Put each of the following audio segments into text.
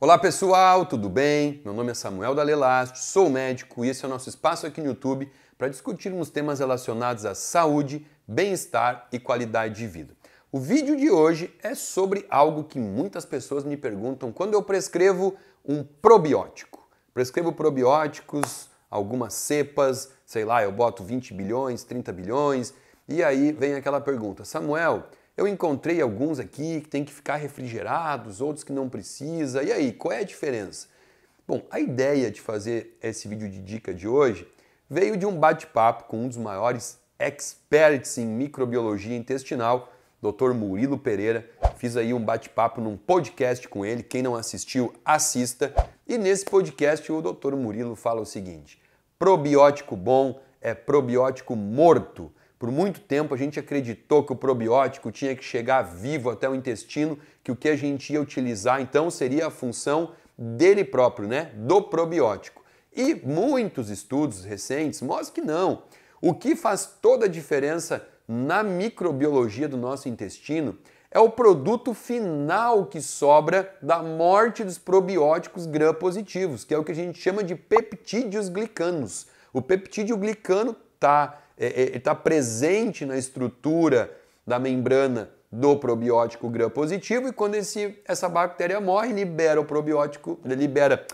Olá pessoal, tudo bem? Meu nome é Samuel Dalelast, sou médico e esse é o nosso espaço aqui no YouTube para discutirmos temas relacionados à saúde, bem-estar e qualidade de vida. O vídeo de hoje é sobre algo que muitas pessoas me perguntam quando eu prescrevo um probiótico. Prescrevo probióticos, algumas cepas, sei lá, eu boto 20 bilhões, 30 bilhões, e aí vem aquela pergunta: Samuel, eu encontrei alguns aqui que tem que ficar refrigerados, outros que não precisa. E aí, qual é a diferença? Bom, a ideia de fazer esse vídeo de dica de hoje veio de um bate-papo com um dos maiores experts em microbiologia intestinal, Dr. Murilo Pereira. Fiz aí um bate-papo num podcast com ele. Quem não assistiu, assista. E nesse podcast o Dr. Murilo fala o seguinte: probiótico bom é probiótico morto. Por muito tempo a gente acreditou que o probiótico tinha que chegar vivo até o intestino, que o que a gente ia utilizar então seria a função dele próprio, né? Do probiótico. E muitos estudos recentes mostram que não. O que faz toda a diferença na microbiologia do nosso intestino é o produto final que sobra da morte dos probióticos gram-positivos, que é o que a gente chama de peptídeos glicanos. O peptídeo glicano está é, é, está presente na estrutura da membrana do probiótico gram positivo e quando esse, essa bactéria morre, libera o probiótico, libera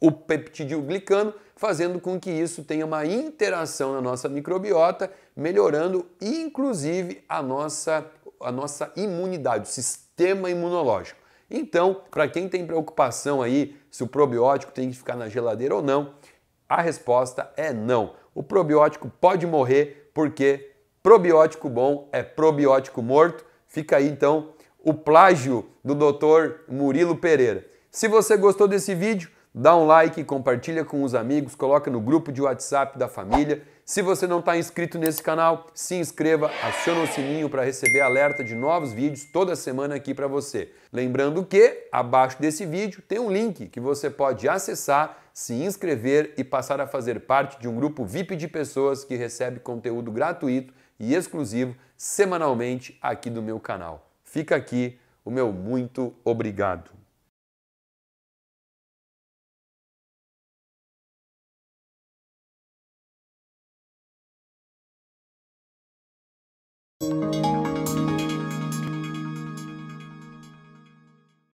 o peptídeo glicano, fazendo com que isso tenha uma interação na nossa microbiota, melhorando inclusive a nossa, a nossa imunidade, o sistema imunológico. Então, para quem tem preocupação aí se o probiótico tem que ficar na geladeira ou não, a resposta é não. O probiótico pode morrer porque probiótico bom é probiótico morto. Fica aí então o plágio do Dr. Murilo Pereira. Se você gostou desse vídeo, dá um like, compartilha com os amigos, coloca no grupo de WhatsApp da família se você não está inscrito nesse canal, se inscreva, aciona o sininho para receber alerta de novos vídeos toda semana aqui para você. Lembrando que abaixo desse vídeo tem um link que você pode acessar, se inscrever e passar a fazer parte de um grupo VIP de pessoas que recebe conteúdo gratuito e exclusivo semanalmente aqui do meu canal. Fica aqui o meu muito obrigado.